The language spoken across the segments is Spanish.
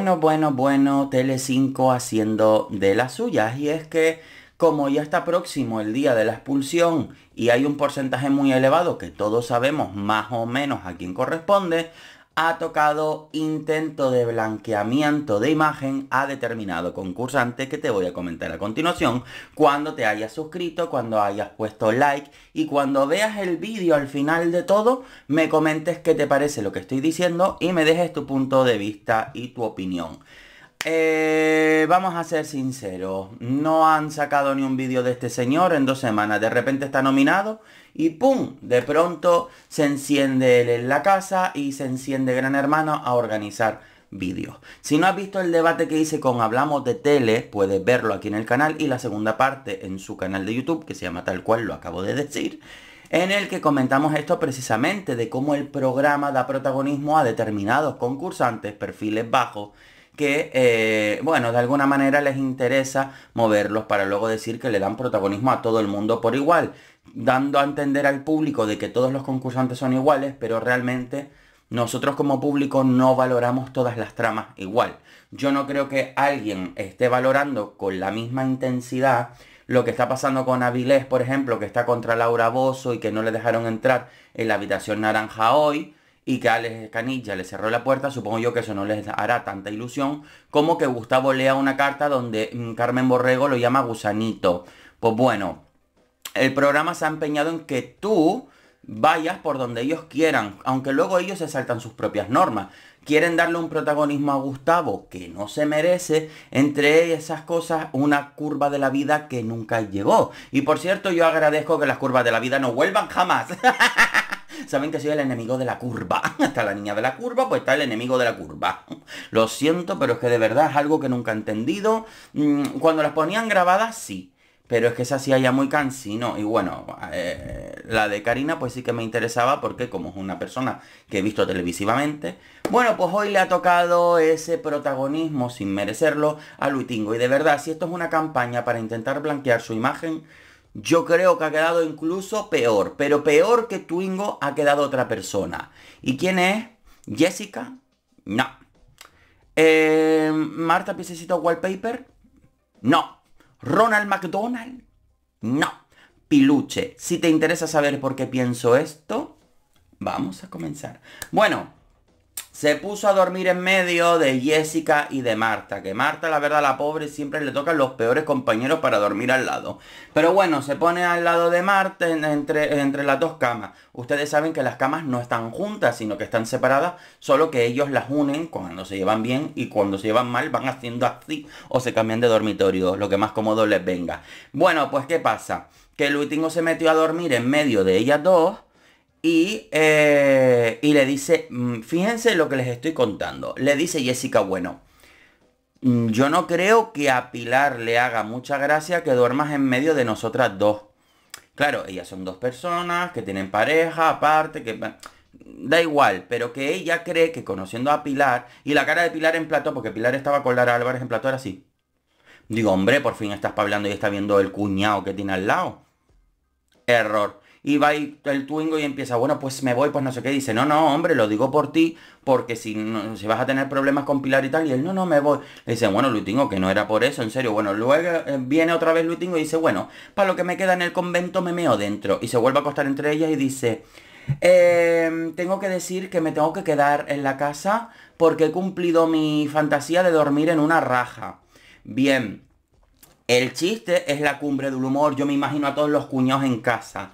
Bueno, bueno, bueno, Tele5 haciendo de las suyas y es que como ya está próximo el día de la expulsión y hay un porcentaje muy elevado que todos sabemos más o menos a quién corresponde, ha tocado intento de blanqueamiento de imagen a determinado concursante que te voy a comentar a continuación cuando te hayas suscrito, cuando hayas puesto like y cuando veas el vídeo al final de todo me comentes qué te parece lo que estoy diciendo y me dejes tu punto de vista y tu opinión. Eh, vamos a ser sinceros, no han sacado ni un vídeo de este señor en dos semanas, de repente está nominado y ¡pum! De pronto se enciende en la casa y se enciende Gran Hermano a organizar vídeos. Si no has visto el debate que hice con Hablamos de Tele, puedes verlo aquí en el canal y la segunda parte en su canal de YouTube que se llama tal cual lo acabo de decir en el que comentamos esto precisamente de cómo el programa da protagonismo a determinados concursantes, perfiles bajos, que, eh, bueno, de alguna manera les interesa moverlos para luego decir que le dan protagonismo a todo el mundo por igual dando a entender al público de que todos los concursantes son iguales, pero realmente nosotros como público no valoramos todas las tramas igual. Yo no creo que alguien esté valorando con la misma intensidad lo que está pasando con Avilés, por ejemplo, que está contra Laura Bozo y que no le dejaron entrar en la habitación naranja hoy y que Alex Canilla le cerró la puerta, supongo yo que eso no les hará tanta ilusión, como que Gustavo lea una carta donde mm, Carmen Borrego lo llama gusanito. Pues bueno, el programa se ha empeñado en que tú vayas por donde ellos quieran, aunque luego ellos se saltan sus propias normas. Quieren darle un protagonismo a Gustavo que no se merece, entre esas cosas una curva de la vida que nunca llegó. Y por cierto, yo agradezco que las curvas de la vida no vuelvan jamás. Saben que soy el enemigo de la curva. Está la niña de la curva, pues está el enemigo de la curva. Lo siento, pero es que de verdad es algo que nunca he entendido. Mm, cuando las ponían grabadas, sí. Pero es que se hacía ya muy cansino. Y bueno, eh, la de Karina pues sí que me interesaba porque como es una persona que he visto televisivamente. Bueno, pues hoy le ha tocado ese protagonismo sin merecerlo a Luitingo. Y de verdad, si esto es una campaña para intentar blanquear su imagen, yo creo que ha quedado incluso peor. Pero peor que Twingo ha quedado otra persona. ¿Y quién es? ¿Jessica? No. Eh, ¿Marta Piececito Wallpaper? No. Ronald McDonald. No. Piluche, si te interesa saber por qué pienso esto, vamos a comenzar. Bueno, se puso a dormir en medio de Jessica y de Marta. Que Marta, la verdad, la pobre, siempre le tocan los peores compañeros para dormir al lado. Pero bueno, se pone al lado de Marta entre, entre las dos camas. Ustedes saben que las camas no están juntas, sino que están separadas, solo que ellos las unen cuando se llevan bien y cuando se llevan mal van haciendo así o se cambian de dormitorio, lo que más cómodo les venga. Bueno, pues ¿qué pasa? Que Luitingo se metió a dormir en medio de ellas dos eh, y, le dice, mm, fíjense lo que les estoy contando. Le dice Jessica, bueno, mm, yo no creo que a Pilar le haga mucha gracia que duermas en medio de nosotras dos. Claro, ellas son dos personas que tienen pareja aparte, que da igual, pero que ella cree que conociendo a Pilar y la cara de Pilar en plato, porque Pilar estaba con Lara Álvarez en plató, era así. Digo, hombre, por fin estás hablando y está viendo el cuñado que tiene al lado. Error y va el Twingo y empieza, bueno, pues me voy, pues no sé qué. dice, no, no, hombre, lo digo por ti, porque si, no, si vas a tener problemas con Pilar y tal. Y él, no, no, me voy. dice, bueno, Luitingo, que no era por eso, en serio. Bueno, luego eh, viene otra vez Luitingo y dice, bueno, para lo que me queda en el convento me meo dentro. Y se vuelve a acostar entre ellas y dice, em, tengo que decir que me tengo que quedar en la casa porque he cumplido mi fantasía de dormir en una raja. Bien, el chiste es la cumbre del humor. Yo me imagino a todos los cuñados en casa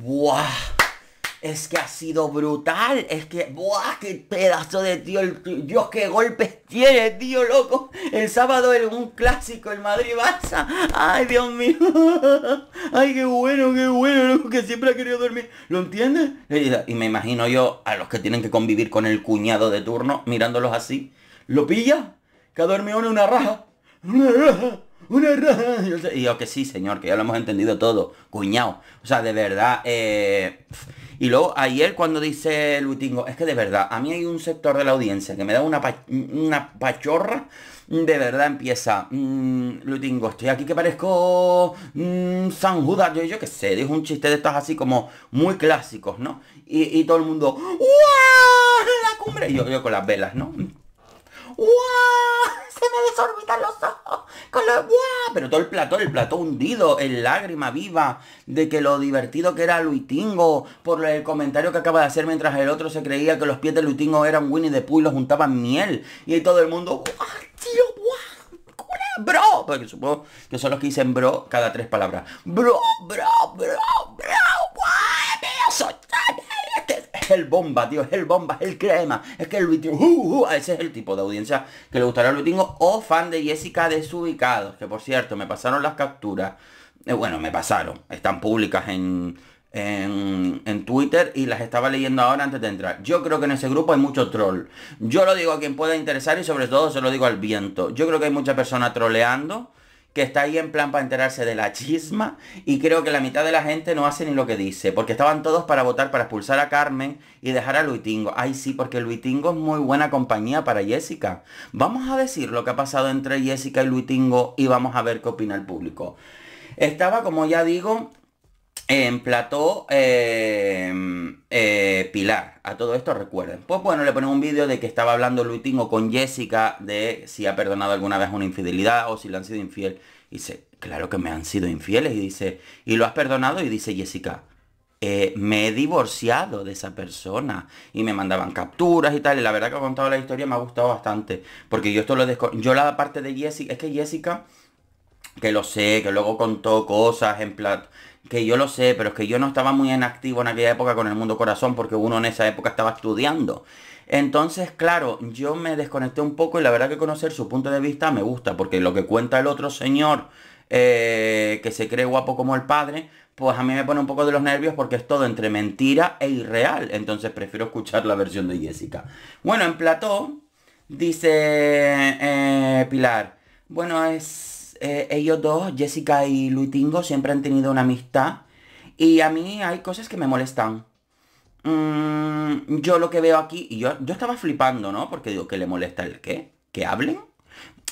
¡Buah! Es que ha sido brutal. Es que, ¡buah! ¡Qué pedazo de tío! Dios, qué golpes tiene, tío, loco. El sábado era un clásico, el Madrid-Barça. ¡Ay, Dios mío! ¡Ay, qué bueno, qué bueno, Que siempre ha querido dormir. ¿Lo entiendes? Y me imagino yo a los que tienen que convivir con el cuñado de turno, mirándolos así. ¿Lo pilla? Que ha dormido en una raja. Una raja una Y yo que sí, señor, que ya lo hemos entendido todo, cuñado. O sea, de verdad. Eh, y luego ayer cuando dice Lutingo, es que de verdad, a mí hay un sector de la audiencia que me da una, una pachorra. De verdad empieza, mmm, Lutingo, estoy aquí que parezco mm, San Judas, yo, yo qué sé, dijo un chiste de estos así como muy clásicos, ¿no? Y, todo el mundo, ¡La cumbre! Y yo, yo con las velas, ¿no? guau Se me desorbitan los ojos. Con los... guau Pero todo el plato el plato hundido, en lágrima viva, de que lo divertido que era Luitingo, por el comentario que acaba de hacer mientras el otro se creía que los pies de Luitingo eran Winnie the Pooh y los juntaban miel. Y todo el mundo, guau tío, bro, porque supongo que son los que dicen bro cada tres palabras. Bro, bro, bro, bro el bomba, tío, es el bomba, es el crema, es que el uh, uh, ese es el tipo de audiencia que le gustará lo Tingo o fan de Jessica Desubicados, que por cierto, me pasaron las capturas, eh, bueno, me pasaron, están públicas en, en, en, Twitter y las estaba leyendo ahora antes de entrar. Yo creo que en ese grupo hay mucho troll. Yo lo digo a quien pueda interesar y sobre todo se lo digo al viento. Yo creo que hay mucha persona troleando que está ahí en plan para enterarse de la chisma y creo que la mitad de la gente no hace ni lo que dice, porque estaban todos para votar para expulsar a Carmen y dejar a Luitingo. Ay sí, porque Luitingo es muy buena compañía para Jessica. Vamos a decir lo que ha pasado entre Jessica y Luitingo y vamos a ver qué opina el público. Estaba, como ya digo, en em, eh, Pilar. A todo esto recuerden. Pues bueno, le ponen un vídeo de que estaba hablando último con Jessica de si ha perdonado alguna vez una infidelidad o si le han sido infiel. Y dice, claro que me han sido infieles. Y dice, ¿y lo has perdonado? Y dice Jessica, eh, me he divorciado de esa persona y me mandaban capturas y tal. Y la verdad que ha contado la historia me ha gustado bastante. Porque yo esto lo Yo la parte de Jessica, es que Jessica, que lo sé, que luego contó cosas en plato que yo lo sé, pero es que yo no estaba muy en activo en aquella época con el mundo corazón porque uno en esa época estaba estudiando. Entonces, claro, yo me desconecté un poco y la verdad que conocer su punto de vista me gusta porque lo que cuenta el otro señor eh, que se cree guapo como el padre, pues a mí me pone un poco de los nervios porque es todo entre mentira e irreal. Entonces prefiero escuchar la versión de Jessica. Bueno, en Plató dice eh, Pilar, bueno, es eh, ellos dos, Jessica y Luitingo, siempre han tenido una amistad. Y a mí hay cosas que me molestan. Mm, yo lo que veo aquí, y yo, estaba flipando, ¿no? Porque digo, ¿qué le molesta el qué? ¿Que hablen?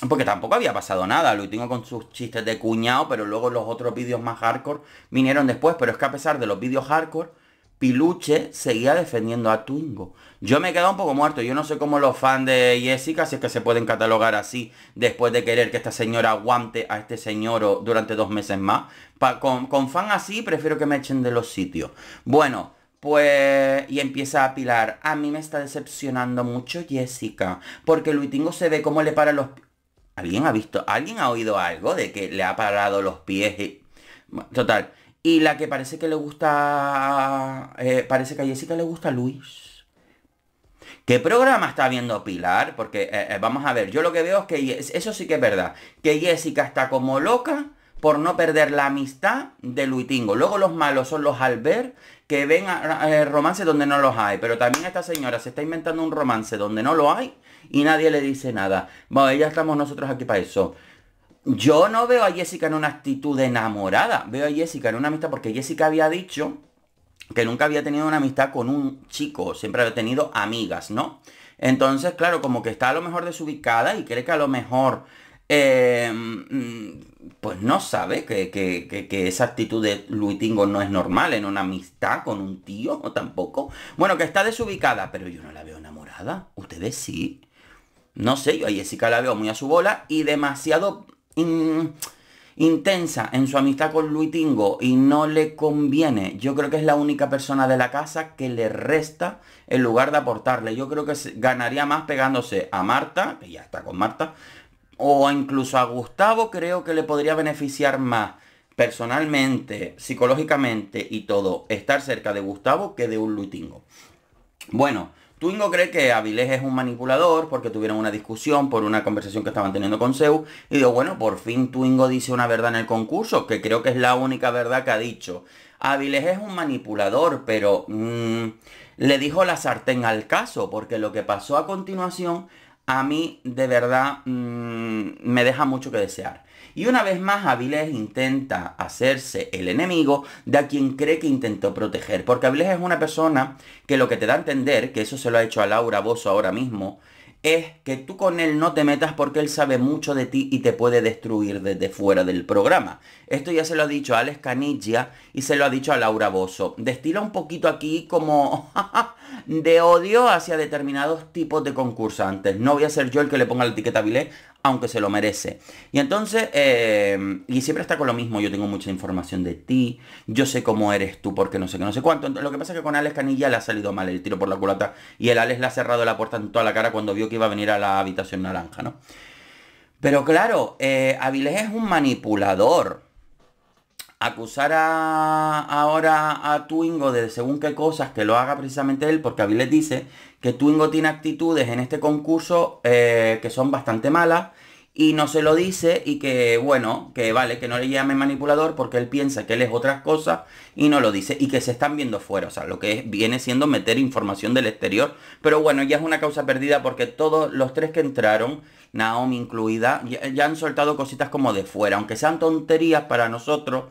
Porque tampoco había pasado nada, Luitingo con sus chistes de cuñado, pero luego los otros vídeos más hardcore vinieron después, pero es que a pesar de los vídeos hardcore, Piluche seguía defendiendo a Twingo. Yo me he quedado un poco muerto. Yo no sé cómo los fans de Jessica, si es que se pueden catalogar así, después de querer que esta señora aguante a este señor durante dos meses más. con, con fan así, prefiero que me echen de los sitios. Bueno, pues... Y empieza a pilar. A mí me está decepcionando mucho Jessica. Porque Luitingo se ve cómo le para los... ¿Alguien ha visto? ¿Alguien ha oído algo de que le ha parado los pies? Total. Y la que parece que le gusta... Eh, parece que a Jessica le gusta Luis. ¿Qué programa está viendo Pilar? Porque, eh, eh, vamos a ver, yo lo que veo es que... Eso sí que es verdad. Que Jessica está como loca por no perder la amistad de Luitingo. Luego los malos son los Albert, que ven ah, ah, romances donde no los hay. Pero también esta señora se está inventando un romance donde no lo hay y nadie le dice nada. Bueno, ya estamos nosotros aquí para eso. Yo no veo a Jessica en una actitud enamorada, veo a Jessica en una amistad porque Jessica había dicho que nunca había tenido una amistad con un chico, siempre había tenido amigas, ¿no? Entonces, claro, como que está a lo mejor desubicada y cree que a lo mejor, eh, mm, pues no sabe que, esa actitud de Luitingo no es normal en una amistad con un tío o tampoco. Bueno, que está desubicada, pero yo no la veo enamorada, ustedes sí. No sé, yo a Jessica la veo muy a su bola y demasiado intensa en su amistad con Luis Tingo y no le conviene. Yo creo que es la única persona de la casa que le resta en lugar de aportarle. Yo creo que ganaría más pegándose a Marta, que ya está con Marta, o incluso a Gustavo creo que le podría beneficiar más personalmente, psicológicamente y todo estar cerca de Gustavo que de un Luitingo. Bueno, Twingo cree que Avilés es un manipulador porque tuvieron una discusión por una conversación que estaban teniendo con Zeus. Y digo, bueno, por fin Twingo dice una verdad en el concurso, que creo que es la única verdad que ha dicho. Avilés es un manipulador, pero mm, le dijo la sartén al caso, porque lo que pasó a continuación a mí de verdad mm, me deja mucho que desear. Y una vez más Avilés intenta hacerse el enemigo de a quien cree que intentó proteger. Porque Avilés es una persona que lo que te da a entender, que eso se lo ha hecho a Laura Bosso ahora mismo, es que tú con él no te metas porque él sabe mucho de ti y te puede destruir desde fuera del programa. Esto ya se lo ha dicho a Alex Canilla y se lo ha dicho a Laura Bozo. Destila un poquito aquí como de odio hacia determinados tipos de concursantes. No voy a ser yo el que le ponga la etiqueta a Vilé, aunque se lo merece. Y entonces, eh, y siempre está con lo mismo, yo tengo mucha información de ti, yo sé cómo eres tú, porque no sé qué, no sé cuánto. lo que pasa es que con Alex Canilla le ha salido mal el tiro por la culata y el Alex le ha cerrado la puerta en toda la cara cuando vio que iba a venir a la habitación naranja, ¿no? Pero claro, eh, Avilés es un manipulador acusar ahora a Twingo de según qué cosas que lo haga precisamente él, porque a le dice que Twingo tiene actitudes en este concurso eh, que son bastante malas y no se lo dice y que bueno, que vale, que no le llame manipulador porque él piensa que él es otras cosas y no lo dice y que se están viendo fuera, o sea, lo que viene siendo meter información del exterior, pero bueno, ya es una causa perdida porque todos los tres que entraron, Naomi incluida, ya han soltado cositas como de fuera, aunque sean tonterías para nosotros,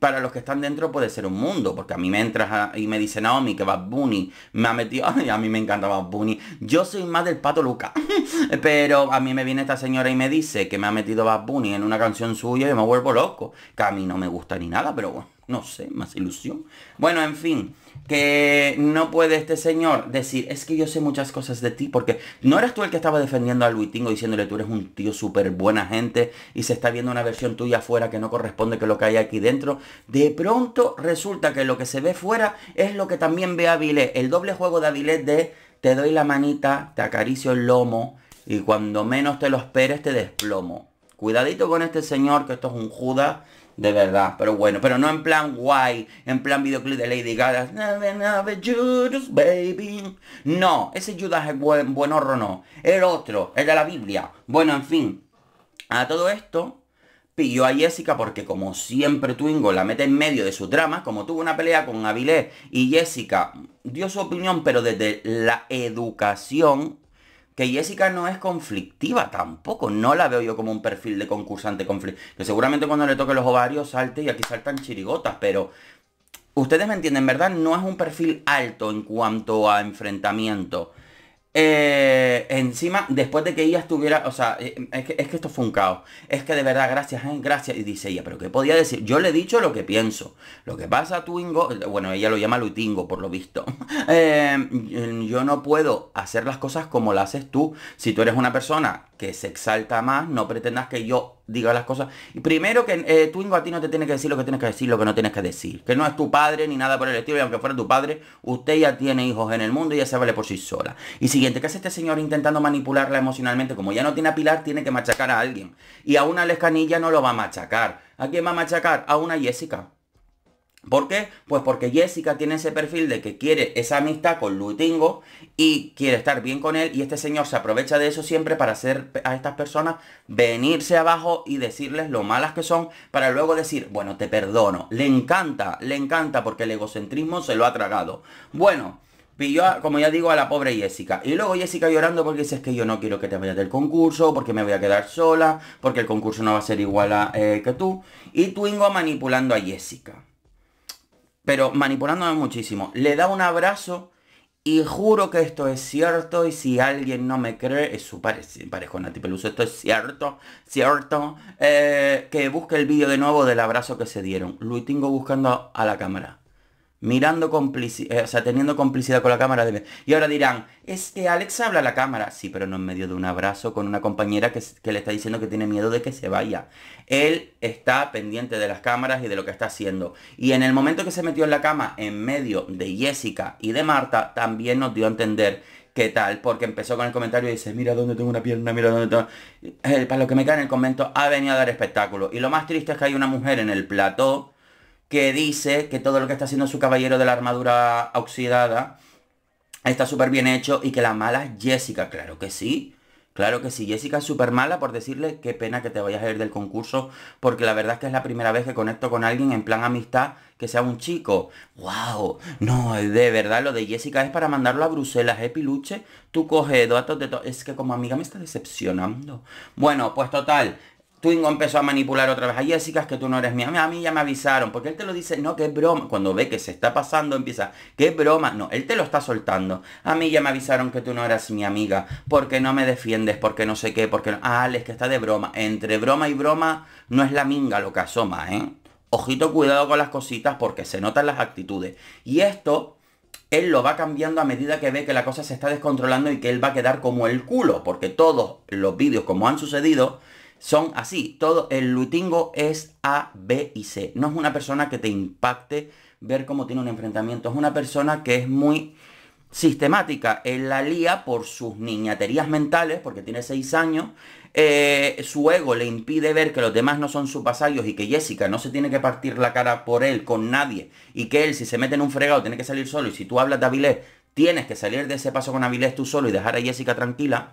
para los que están dentro puede ser un mundo, porque a mí me entras y me dice Naomi que Bad Bunny me ha metido, a mí me encanta Bad Bunny, yo soy más del Pato Luca, pero a mí me viene esta señora y me dice que me ha metido Bad Bunny en una canción suya y me vuelvo loco, que a mí no me gusta ni nada, pero bueno no sé, más ilusión. Bueno, en fin, que no puede este señor decir, es que yo sé muchas cosas de ti, porque no eras tú el que estaba defendiendo a Luitingo diciéndole, tú eres un tío súper buena gente y se está viendo una versión tuya afuera que no corresponde con lo que hay aquí dentro. De pronto resulta que lo que se ve fuera es lo que también ve Avilés, el doble juego de Avilés de te doy la manita, te acaricio el lomo y cuando menos te lo esperes te desplomo. Cuidadito con este señor, que esto es un Judas de verdad, pero bueno, pero no en plan guay, en plan videoclip de Lady Gaga. baby. No, ese Judas es buen, buen horror, no. El otro, el de la Biblia. Bueno, en fin. A todo esto, pilló a Jessica porque como siempre Twingo la mete en medio de su trama, como tuvo una pelea con Avilés y Jessica dio su opinión, pero desde la educación que Jessica no es conflictiva tampoco. No la veo yo como un perfil de concursante conflictivo. Que seguramente cuando le toque los ovarios salte y aquí saltan chirigotas, pero... Ustedes me entienden, ¿verdad? No es un perfil alto en cuanto a enfrentamiento. Eh, encima, después de que ella estuviera, o sea, eh, es que, esto fue un caos. Es que de verdad, gracias, gracias. Y dice ella, pero ¿qué podía decir? Yo le he dicho lo que pienso. Lo que pasa, Twingo, bueno, ella lo llama Lutingo, por lo visto. Eh, yo no puedo hacer las cosas como las haces tú. Si tú eres una persona que se exalta más, no pretendas que yo diga las cosas. Y primero que Twingo a ti no te tiene que decir lo que tienes que decir, lo que no tienes que decir. Que no es tu padre ni nada por el estilo, y aunque fuera tu padre, usted ya tiene hijos en el mundo y ya se vale por sí sola. Y siguiente ¿qué hace este señor intentando manipularla emocionalmente? Como ya no tiene a Pilar, tiene que machacar a alguien. Y a una lescanilla no lo va a machacar. ¿A quién va a machacar? A una Jessica. ¿Por qué? Pues porque Jessica tiene ese perfil de que quiere esa amistad con Lutingo y quiere estar bien con él y este señor se aprovecha de eso siempre para hacer a estas personas venirse abajo y decirles lo malas que son para luego decir, bueno, te perdono. Le encanta, le encanta porque el egocentrismo se lo ha tragado. Bueno, pilló, como ya digo, a la pobre Jessica. Y luego Jessica llorando porque dice, es que yo no quiero que te vayas del concurso, porque me voy a quedar sola, porque el concurso no va a ser igual a, eh, que tú. Y Twingo manipulando a Jessica. Pero manipulándome muchísimo. Le da un abrazo y juro que esto es cierto y si alguien no me cree, es su parejo Nati Peluso, esto es cierto, cierto, eh, que busque el vídeo de nuevo del abrazo que se dieron. Luitingo buscando a la cámara mirando complicidad, eh, o sea, teniendo complicidad con la cámara. De... Y ahora dirán, es que Alex habla a la cámara. Sí, pero no en medio de un abrazo con una compañera que, le está diciendo que tiene miedo de que se vaya. Él está pendiente de las cámaras y de lo que está haciendo. Y en el momento que se metió en la cama, en medio de Jessica y de Marta, también nos dio a entender qué tal, porque empezó con el comentario y dice, mira dónde tengo una pierna, mira dónde tengo... Eh, para lo que me cae en el comento, ha venido a dar espectáculo. Y lo más triste es que hay una mujer en el plató que dice que todo lo que está haciendo su caballero de la armadura oxidada está súper bien hecho y que la mala es Jessica, claro que sí. Claro que sí, Jessica es súper mala por decirle qué pena que te vayas a ir del concurso, porque la verdad es que es la primera vez que conecto con alguien en plan amistad que sea un chico. ¡Wow! No, de verdad, lo de Jessica es para mandarlo a Bruselas, ¿eh, Piluche? Tú coge datos de todo. Es que como amiga me está decepcionando. Bueno, pues total, Twingo empezó a manipular otra vez a Jessica, es que tú no eres mi amiga, A mí ya me avisaron, porque él te lo dice, no, que es broma. Cuando ve que se está pasando, empieza, que broma. No, él te lo está soltando. A mí ya me avisaron que tú no eras mi amiga, porque no me defiendes, porque no sé qué, porque no... Ah, Alex, que está de broma. Entre broma y broma no es la minga lo que asoma, ¿eh? Ojito, cuidado con las cositas, porque se notan las actitudes. Y esto él lo va cambiando a medida que ve que la cosa se está descontrolando y que él va a quedar como el culo, porque todos los vídeos como han sucedido son así. Todo el lutingo es A, B y C. No es una persona que te impacte ver cómo tiene un enfrentamiento. Es una persona que es muy sistemática. En la lía por sus niñaterías mentales, porque tiene seis años. Eh, su ego le impide ver que los demás no son sus vasallos y que Jessica no se tiene que partir la cara por él con nadie. Y que él, si se mete en un fregado, tiene que salir solo. Y si tú hablas de Avilés, tienes que salir de ese paso con Avilés tú solo y dejar a Jessica tranquila.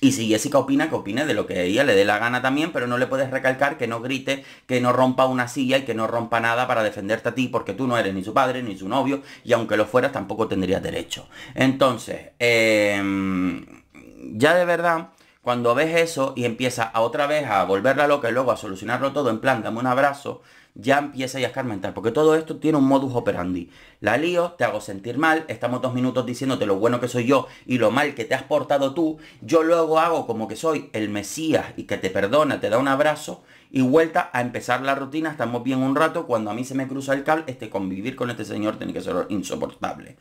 Y si Jessica opina, que opine de lo que ella le dé la gana también, pero no le puedes recalcar que no grite, que no rompa una silla y que no rompa nada para defenderte a ti, porque tú no eres ni su padre, ni su novio, y aunque lo fueras tampoco tendrías derecho. Entonces, em, ya de verdad, cuando ves eso y empiezas a otra vez a volverla loca y luego a solucionarlo todo en plan, dame un abrazo, ya empieza a escarmentar porque todo esto tiene un modus operandi. La lío, te hago sentir mal, estamos dos minutos diciéndote lo bueno que soy yo y lo mal que te has portado tú, yo luego hago como que soy el Mesías y que te perdona, te da un abrazo y vuelta a empezar la rutina, estamos bien un rato, cuando a mí se me cruza el cable, este convivir con este señor tiene que ser insoportable.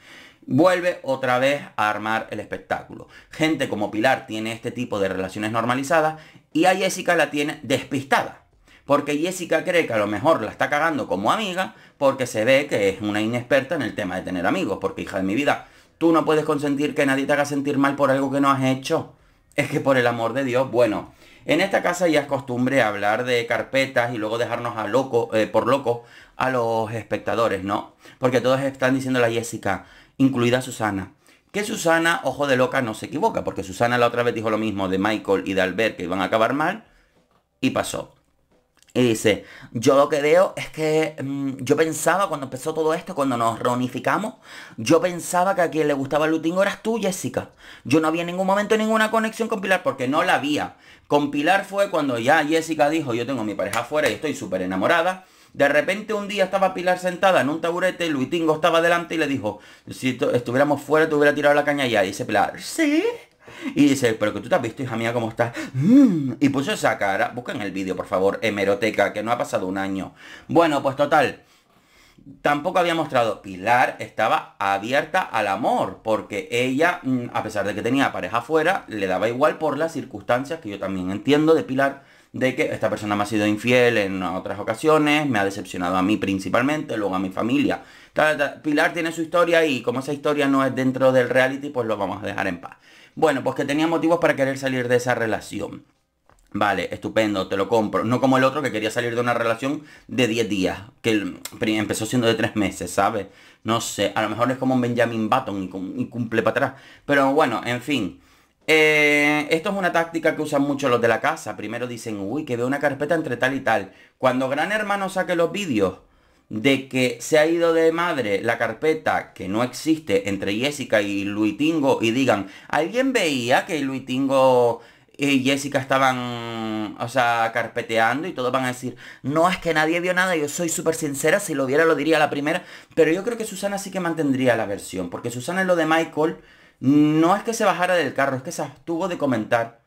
Vuelve otra vez a armar el espectáculo. Gente como Pilar tiene este tipo de relaciones normalizadas y a Jessica la tiene despistada. Porque Jessica cree que a lo mejor la está cagando como amiga, porque se ve que es una inexperta en el tema de tener amigos. Porque, hija de mi vida, tú no puedes consentir que nadie te haga sentir mal por algo que no has hecho. Es que por el amor de Dios, bueno, en esta casa ya es costumbre hablar de carpetas y luego dejarnos a loco, eh, por locos a los espectadores, ¿no? Porque todos están diciendo a Jessica, incluida Susana, que Susana, ojo de loca, no se equivoca, porque Susana la otra vez dijo lo mismo de Michael y de Albert, que iban a acabar mal, y pasó. Y dice, yo lo que veo es que mm, yo pensaba cuando empezó todo esto, cuando nos reunificamos, yo pensaba que a quien le gustaba lutingo eras tú, Jessica. Yo no había en ningún momento ninguna conexión con Pilar porque no la había. Con Pilar fue cuando ya Jessica dijo, yo tengo a mi pareja afuera y estoy súper enamorada. De repente un día estaba Pilar sentada en un taburete, Lutingo estaba delante y le dijo, si estuviéramos fuera te hubiera tirado la caña ya. dice Pilar, ¿sí? y dice, pero que tú te has visto, hija mía, cómo estás. Mm, y puso esa cara. Busquen el vídeo, por favor, hemeroteca, que no ha pasado un año. Bueno, pues total. Tampoco había mostrado, Pilar estaba abierta al amor, porque ella, mm, a pesar de que tenía pareja afuera, le daba igual por las circunstancias que yo también entiendo de Pilar, de que esta persona me ha sido infiel en otras ocasiones, me ha decepcionado a mí principalmente, luego a mi familia. Pilar tiene su historia y como esa historia no es dentro del reality, pues lo vamos a dejar en paz. Bueno, pues que tenía motivos para querer salir de esa relación. Vale, estupendo, te lo compro. No como el otro que quería salir de una relación de 10 días, que empezó siendo de 3 meses, ¿sabes? No sé, a lo mejor es como un Benjamin Button y, cumple para atrás. Pero bueno, en fin. Eh, esto es una táctica que usan mucho los de la casa. Primero dicen, uy, que veo una carpeta entre tal y tal. Cuando Gran Hermano saque los vídeos, de que se ha ido de madre la carpeta que no existe entre Jessica y Luitingo y digan, ¿alguien veía que Luitingo y Jessica estaban, o sea, carpeteando y todos van a decir, no, es que nadie vio nada, yo soy súper sincera, si lo viera lo diría la primera, pero yo creo que Susana sí que mantendría la versión, porque Susana en lo de Michael no es que se bajara del carro, es que se abstuvo de comentar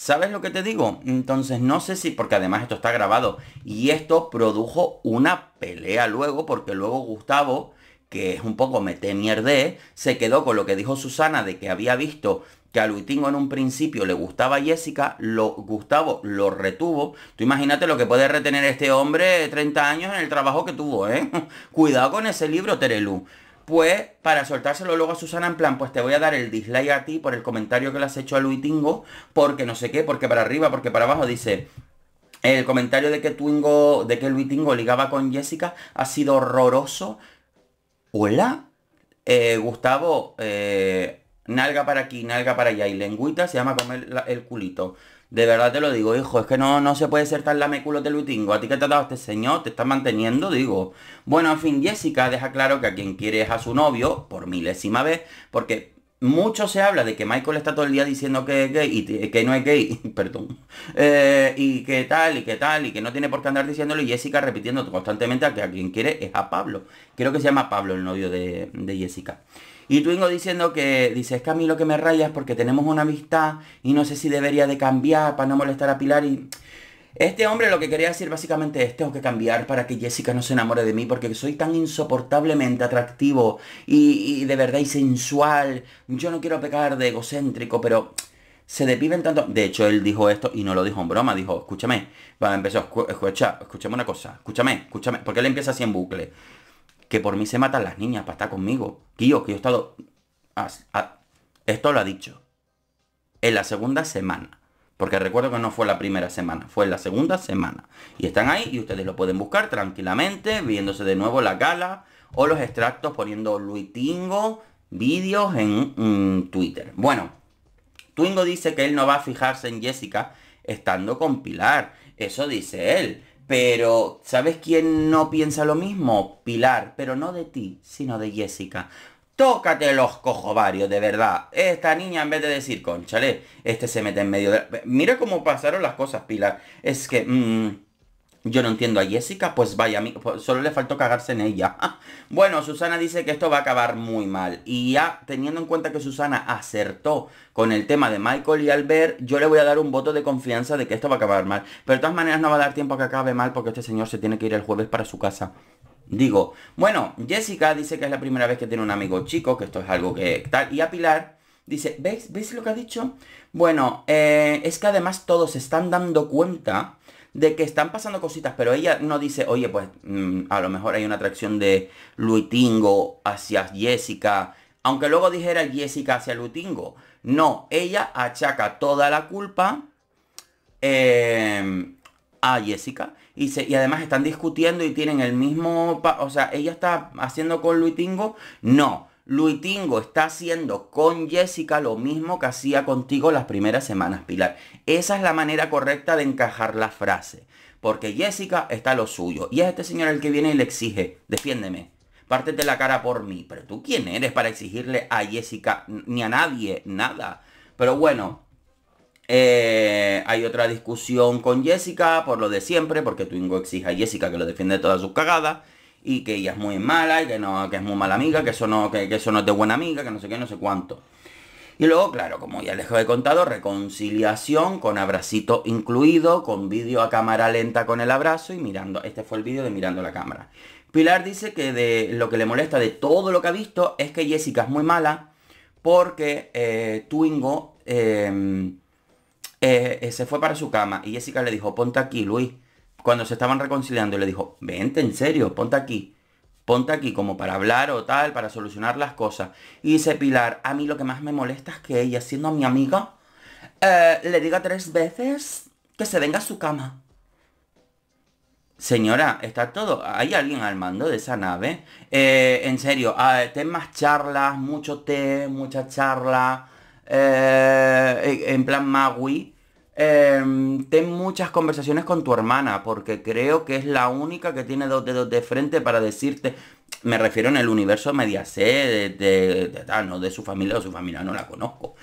¿Sabes lo que te digo? Entonces no sé si, porque además esto está grabado y esto produjo una pelea luego, porque luego Gustavo, que es un poco mete mierde, se quedó con lo que dijo Susana de que había visto que a Luitingo en un principio le gustaba Jessica, lo, Gustavo lo retuvo. Tú imagínate lo que puede retener este hombre 30 años en el trabajo que tuvo, ¿eh? Cuidado con ese libro, Terelu pues para soltárselo luego a Susana en plan, pues te voy a dar el dislike a ti por el comentario que le has hecho a Luis Tingo, porque no sé qué, porque para arriba, porque para abajo, dice, el comentario de que Twingo, de que Luis Tingo ligaba con Jessica ha sido horroroso. Hola, eh, Gustavo, eh, nalga para aquí, nalga para allá y lengüita se llama comer el culito. De verdad te lo digo, hijo, es que no, no se puede ser tan lameculo de lutingo. A ti que te ha dado este señor, te está manteniendo, digo. Bueno, en fin, Jessica deja claro que a quien quiere es a su novio, por milésima vez, porque mucho se habla de que Michael está todo el día diciendo que es gay y que no es gay, perdón, eh, y que tal, y que tal, y que no tiene por qué andar diciéndolo, y Jessica repitiendo constantemente a que a quien quiere es a Pablo. Creo que se llama Pablo el novio de, de Jessica. Y tú diciendo que, dice, es que a mí lo que me raya es porque tenemos una amistad y no sé si debería de cambiar para no molestar a Pilar y... Este hombre lo que quería decir básicamente es, tengo que cambiar para que Jessica no se enamore de mí porque soy tan insoportablemente atractivo y, de verdad y sensual. Yo no quiero pecar de egocéntrico, pero se depiven tanto. De hecho, él dijo esto y no lo dijo en broma, dijo, escúchame. Va, empezó, escucha, escúchame una cosa, escúchame, escúchame. Porque él empieza así en bucle que por mí se matan las niñas para estar conmigo. que yo he estado... esto lo ha dicho. En la segunda semana. Porque recuerdo que no fue la primera semana, fue en la segunda semana. Y están ahí y ustedes lo pueden buscar tranquilamente, viéndose de nuevo la gala o los extractos poniendo Luitingo, vídeos en mm, Twitter. Bueno, Twingo dice que él no va a fijarse en Jessica estando con Pilar. Eso dice él. Pero, ¿sabes quién no piensa lo mismo? Pilar, pero no de ti, sino de Jessica. Tócate los cojovarios, de verdad. Esta niña, en vez de decir, conchale, este se mete en medio de... Mira cómo pasaron las cosas, Pilar. Es que... Mm, yo no entiendo a Jessica, pues vaya, pues, solo le faltó cagarse en ella. bueno, Susana dice que esto va a acabar muy mal. Y ya, teniendo en cuenta que Susana acertó con el tema de Michael y Albert, yo le voy a dar un voto de confianza de que esto va a acabar mal. Pero de todas maneras no va a dar tiempo a que acabe mal porque este señor se tiene que ir el jueves para su casa. Digo, bueno, Jessica dice que es la primera vez que tiene un amigo chico, que esto es algo que tal. Y a Pilar dice, ¿veis, lo que ha dicho? Bueno, eh, es que además todos se están dando cuenta de que están pasando cositas, pero ella no dice, oye, pues mm, a lo mejor hay una atracción de Luitingo hacia Jessica, aunque luego dijera Jessica hacia Luitingo. No, ella achaca toda la culpa em, a Jessica. Y, y, además están discutiendo y tienen el mismo... O sea, ella está haciendo con Luitingo. No, Luitingo está haciendo con Jessica lo mismo que hacía contigo las primeras semanas, Pilar. Esa es la manera correcta de encajar la frase. Porque Jessica está lo suyo. Y es este señor el que viene y le exige, defiéndeme, pártete la cara por mí. Pero tú quién eres para exigirle a Jessica ni a nadie nada. Pero bueno, eh, hay otra discusión con Jessica por lo de siempre, porque Tuingo exige a Jessica que lo defiende de todas sus cagadas y que ella es muy mala y que no que es muy mala amiga, que eso no que, eso no es de buena amiga, que no sé qué, no sé cuánto. Y luego, claro, como ya les he contado, reconciliación con abracito incluido, con vídeo a cámara lenta con el abrazo y mirando. Este fue el vídeo de mirando la cámara. Pilar dice que de lo que le molesta de todo lo que ha visto es que Jessica es muy mala porque eh, Twingo em, eh, eh, se fue para su cama y Jessica le dijo, ponte aquí, Luis cuando se estaban reconciliando, le dijo, vente, en serio, ponte aquí. Ponte aquí como para hablar o tal, para solucionar las cosas. Y dice Pilar, a mí lo que más me molesta es que ella, siendo mi amiga, eh, le diga tres veces que se venga a su cama. Señora, está todo. ¿Hay alguien al mando de esa nave? Eh, en serio, ah, ten más charlas, mucho té, mucha charla. Eh, en plan Magui Em, ten muchas conversaciones con tu hermana, porque creo que es la única que tiene dos dedos de frente para decirte, me refiero en el universo Media de, de, de, no de su familia, o su familia no la conozco.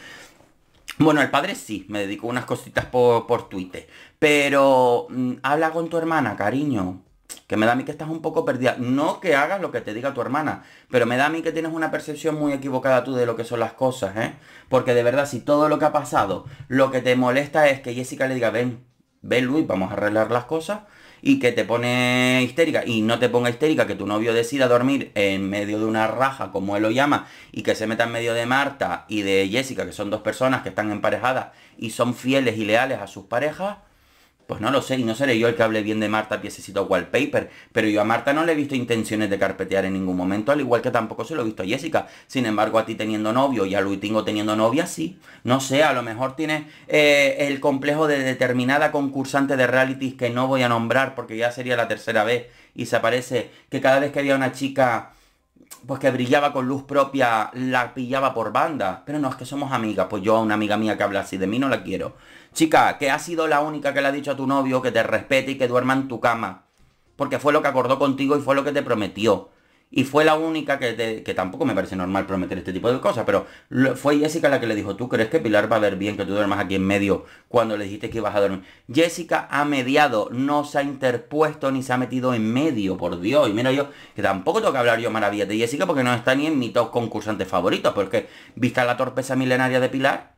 Bueno, el padre sí, me dedico unas cositas por, por Twitter, pero mm, habla con tu hermana, cariño, que me da a mí que estás un poco perdida. No que hagas lo que te diga tu hermana, pero me da a mí que tienes una percepción muy equivocada tú de lo que son las cosas, ¿eh? Porque de verdad, si todo lo que ha pasado, lo que te molesta es que Jessica le diga, ven, ven Luis, vamos a arreglar las cosas, y que te pone histérica, y no te ponga histérica, que tu novio decida dormir en medio de una raja, como él lo llama, y que se meta en medio de Marta y de Jessica, que son dos personas que están emparejadas y son fieles y leales a sus parejas, pues no lo sé, y no seré yo el que hable bien de Marta piececito wallpaper, pero yo a Marta no le he visto intenciones de carpetear en ningún momento, al igual que tampoco se lo he visto a Jessica. Sin embargo, a ti teniendo novio y a tengo teniendo novia, sí. No sé, a lo mejor tienes eh, el complejo de determinada concursante de realities que no voy a nombrar porque ya sería la tercera vez y se aparece que cada vez que había una chica pues que brillaba con luz propia, la pillaba por banda. Pero no, es que somos amigas. Pues yo a una amiga mía que habla así de mí no la quiero. Chica, que ha sido la única que le ha dicho a tu novio que te respete y que duerma en tu cama. Porque fue lo que acordó contigo y fue lo que te prometió. Y fue la única que, te, que tampoco me parece normal prometer este tipo de cosas, pero fue Jessica la que le dijo, ¿tú crees que Pilar va a ver bien que tú duermas aquí en medio cuando le dijiste que ibas a dormir? Jessica ha mediado, no se ha interpuesto ni se ha metido en medio, por Dios. Y mira yo, que tampoco tengo que hablar yo maravillas de Jessica porque no está ni en mis dos concursantes favoritos, porque vista la torpeza milenaria de Pilar,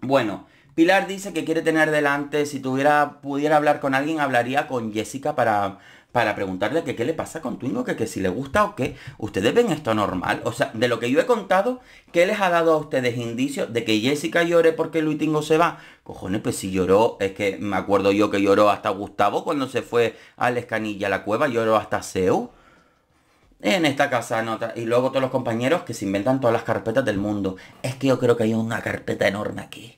bueno, Pilar dice que quiere tener delante, si tuviera, pudiera hablar con alguien, hablaría con Jessica para, para preguntarle que qué le pasa con Twingo, que, que si le gusta o qué. ¿Ustedes ven esto normal? O sea, de lo que yo he contado, ¿qué les ha dado a ustedes indicios de que Jessica llore porque Luis Tingo se va? Cojones, pues si lloró, es que me acuerdo yo que lloró hasta Gustavo cuando se fue al Escanilla a la cueva, lloró hasta Zeus. En esta casa nota. y luego todos los compañeros que se inventan todas las carpetas del mundo. Es que yo creo que hay una carpeta enorme aquí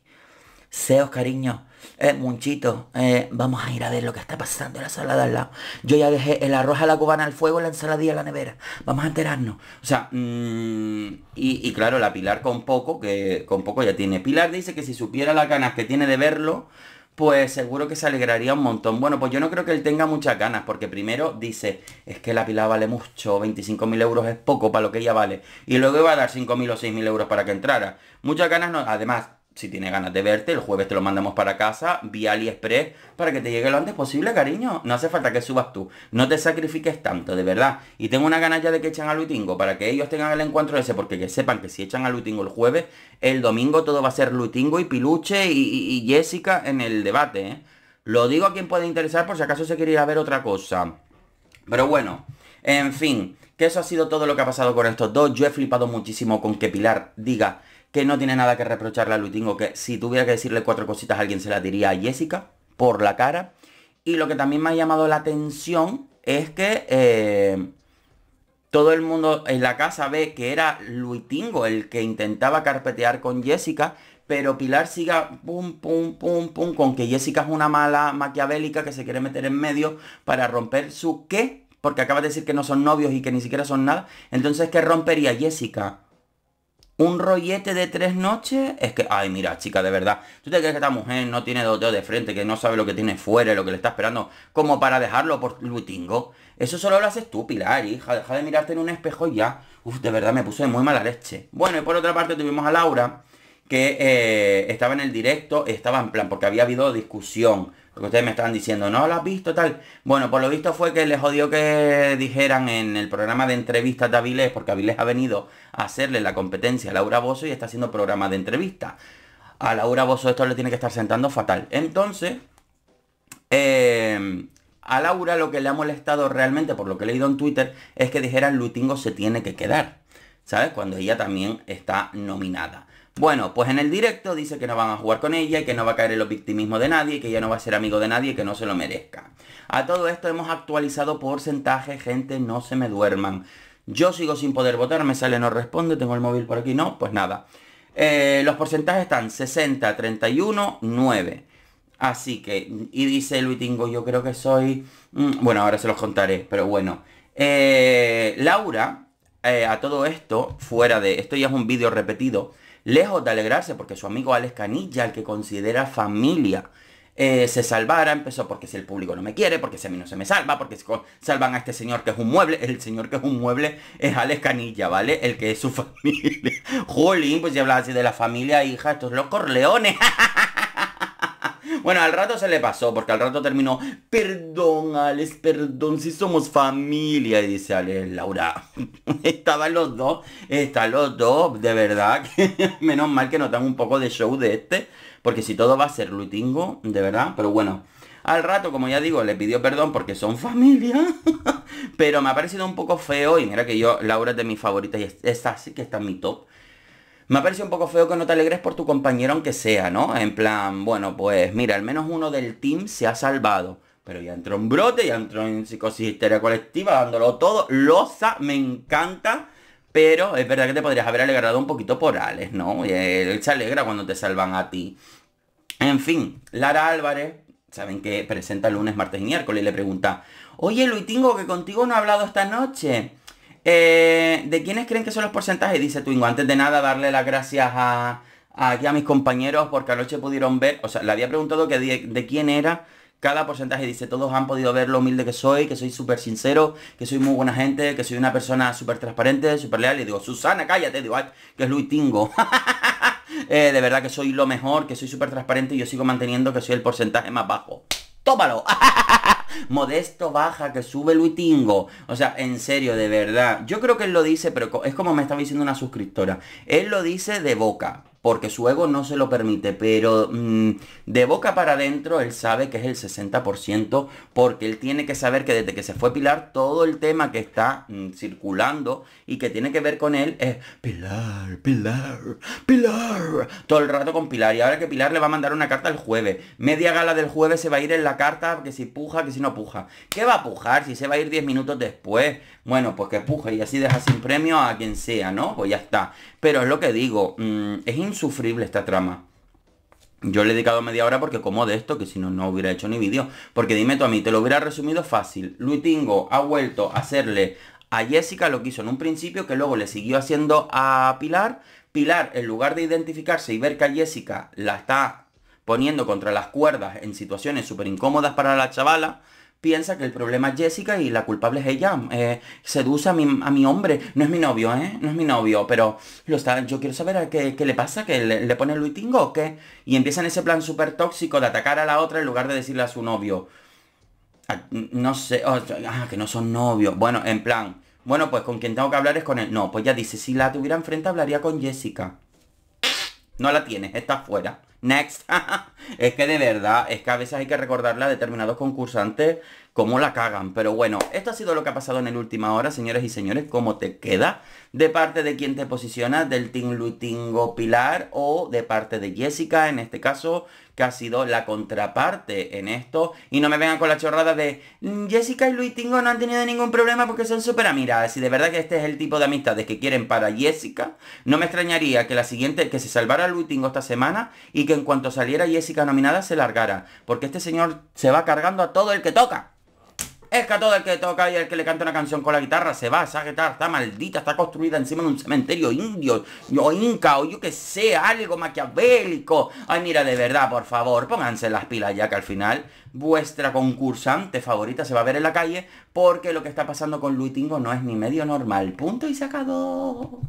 Seos, cariño. Eh, muchito. eh, vamos a ir a ver lo que está pasando en la sala de al lado. Yo ya dejé el arroz a la cubana al fuego, la ensaladilla a la nevera. Vamos a enterarnos. O sea, mm, y, y, claro, la Pilar con poco, que con poco ya tiene. Pilar dice que si supiera las ganas que tiene de verlo, pues seguro que se alegraría un montón. Bueno, pues yo no creo que él tenga muchas ganas, porque primero dice, es que la Pilar vale mucho, 25.000 euros es poco para lo que ella vale. Y luego iba a dar 5.000 o 6.000 euros para que entrara. Muchas ganas no. Además, si tiene ganas de verte, el jueves te lo mandamos para casa vía AliExpress para que te llegue lo antes posible, cariño. No hace falta que subas tú. No te sacrifiques tanto, de verdad. Y tengo una ganas ya de que echen a Lutingo para que ellos tengan el encuentro ese, porque que sepan que si echan a Lutingo el jueves, el domingo todo va a ser Lutingo y Piluche y, Jessica en el debate, ¿eh? Lo digo a quien puede interesar por si acaso se quiere ir a ver otra cosa. Pero bueno, en fin, que eso ha sido todo lo que ha pasado con estos dos. Yo he flipado muchísimo con que Pilar diga que no tiene nada que reprocharle a Luitingo, que si tuviera que decirle cuatro cositas a alguien se la diría a Jessica por la cara. Y lo que también me ha llamado la atención es que eh, todo el mundo en la casa ve que era Luitingo el que intentaba carpetear con Jessica, pero Pilar siga pum, pum, pum, pum, con que Jessica es una mala maquiavélica que se quiere meter en medio para romper su qué, porque acaba de decir que no son novios y que ni siquiera son nada. Entonces, ¿qué rompería Jessica? un rollete de tres noches, es que, ay, mira, chica, de verdad, ¿tú te crees que esta mujer no tiene doteo de frente, que no sabe lo que tiene fuera, lo que le está esperando, como para dejarlo por lutingo? Eso solo lo haces tú, Pilar, hija, deja de mirarte en un espejo ya. Uf, de verdad, me puse muy mala leche. Bueno, y por otra parte tuvimos a Laura, que eh, estaba en el directo, estaba en plan, porque había habido discusión. Porque ustedes me estaban diciendo, no lo has visto tal. Bueno, por lo visto fue que les jodió que dijeran en el programa de entrevistas de Avilés, porque Avilés ha venido a hacerle la competencia a Laura Bozo y está haciendo programa de entrevista. A Laura Bozo esto le tiene que estar sentando fatal. Entonces, em, a Laura lo que le ha molestado realmente, por lo que he leído en Twitter, es que dijeran Lutingo se tiene que quedar. ¿Sabes? Cuando ella también está nominada. Bueno, pues en el directo dice que no van a jugar con ella y que no va a caer en los victimismos de nadie que ella no va a ser amigo de nadie y que no se lo merezca. A todo esto hemos actualizado porcentaje, gente, no se me duerman. Yo sigo sin poder votar, me sale no responde, tengo el móvil por aquí, no, pues nada. Eh, los porcentajes están 60, 31, 9. Así que, y dice Luitingo, yo creo que soy... Mm, bueno, ahora se los contaré, pero bueno. Eh, Laura, eh, a todo esto, fuera de... Esto ya es un vídeo repetido lejos de alegrarse porque su amigo Alex Canilla, el que considera familia, eh, se salvara, empezó porque si el público no me quiere, porque si a mí no se me salva, porque si salvan a este señor que es un mueble, el señor que es un mueble es Alex Canilla, ¿vale? El que es su familia. Jolín, pues ya hablaba así de la familia, hija, estos los Bueno, al rato se le pasó, porque al rato terminó, perdón, Alex, perdón, si somos familia, y dice Alex, Laura. Estaban los dos, están los dos, de verdad. menos mal que notan un poco de show de este, porque si todo va a ser lutingo, de verdad, pero bueno. Al rato, como ya digo, le pidió perdón porque son familia. pero me ha parecido un poco feo. Y mira que yo, Laura es de mis favoritas. Y es así que está en mi top. Me parece un poco feo que no te alegres por tu compañero aunque sea, ¿no? En plan, bueno, pues mira, al menos uno del team se ha salvado. Pero ya entró en brote, ya entró en psicosis colectiva, dándolo todo. Loza, me encanta. Pero es verdad que te podrías haber alegrado un poquito por Alex, ¿no? él se alegra cuando te salvan a ti. En fin, Lara Álvarez, saben que presenta lunes, martes y miércoles, y le pregunta, oye Luitingo, que contigo no he hablado esta noche. Eh, ¿De quiénes creen que son los porcentajes? Dice Twingo. Antes de nada, darle las gracias a, aquí a mis compañeros porque anoche pudieron ver, o sea, le había preguntado de, quién era cada porcentaje dice, todos han podido ver lo humilde que soy, que soy súper sincero, que soy muy buena gente, que soy una persona súper transparente, súper leal. Y digo, Susana, cállate, digo, que es Luis Tingo. Eh, de verdad que soy lo mejor, que soy súper transparente y yo sigo manteniendo que soy el porcentaje más bajo. ¡Tómalo! Modesto baja, que sube Luitingo. O sea, en serio, de verdad. Yo creo que él lo dice, pero es como me estaba diciendo una suscriptora. Él lo dice de boca porque su ego no se lo permite, pero mm, de boca para adentro él sabe que es el 60%, porque él tiene que saber que desde que se fue Pilar, todo el tema que está mm, circulando y que tiene que ver con él es Pilar, Pilar, Pilar, todo el rato con Pilar. Y ahora que Pilar le va a mandar una carta el jueves, media gala del jueves se va a ir en la carta, que si puja, que si no puja. ¿Qué va a pujar si se va a ir 10 minutos después? Bueno, pues que puje y así deja sin premio a quien sea, ¿no? Pues ya está. Pero es lo que digo, mm, es insufrible esta trama. Yo le he dedicado media hora porque como de esto, que si no, no hubiera hecho ni vídeo. Porque dime tú a mí, te lo hubiera resumido fácil. Luitingo ha vuelto a hacerle a Jessica lo que hizo en un principio, que luego le siguió haciendo a Pilar. Pilar, en lugar de identificarse y ver que a Jessica la está poniendo contra las cuerdas en situaciones súper incómodas para la chavala, piensa que el problema es Jessica y la culpable es ella. Eh, seduce a mi, hombre. No es mi novio, ¿eh? No es mi novio, pero lo está, yo quiero saber a eh, qué, le pasa, que le, pone el luitingo o qué. Y empiezan ese plan súper tóxico de atacar a la otra en lugar de decirle a su novio. Ah, no sé, oh, ah, que no son novios. Bueno, en plan, bueno, pues con quien tengo que hablar es con él. No, pues ya dice, si la tuviera enfrente hablaría con Jessica. No la tienes, está fuera. Next. es que de verdad, es que a veces hay que recordarle a determinados concursantes cómo la cagan. Pero bueno, esto ha sido lo que ha pasado en el última hora, señores y señores. ¿Cómo te queda? De parte de quien te posiciona, del Team Lutingo Pilar o de parte de Jessica, en este caso, que ha sido la contraparte en esto. Y no me vengan con la chorrada de mm, Jessica y Luis Tingo no han tenido ningún problema porque son súper amigas. Y de verdad que este es el tipo de amistades que quieren para Jessica, no me extrañaría que la siguiente, que se salvara Luis Tingo esta semana y que en cuanto saliera Jessica nominada se largara. Porque este señor se va cargando a todo el que toca. Es que a todo el que toca y el que le canta una canción con la guitarra se va. a guitarra está maldita, está construida encima de un cementerio indio o inca o yo que sé, algo maquiavélico. Ay, mira, de verdad, por favor, pónganse las pilas ya que al final vuestra concursante favorita se va a ver en la calle porque lo que está pasando con Luitingo no es ni medio normal. Punto y sacado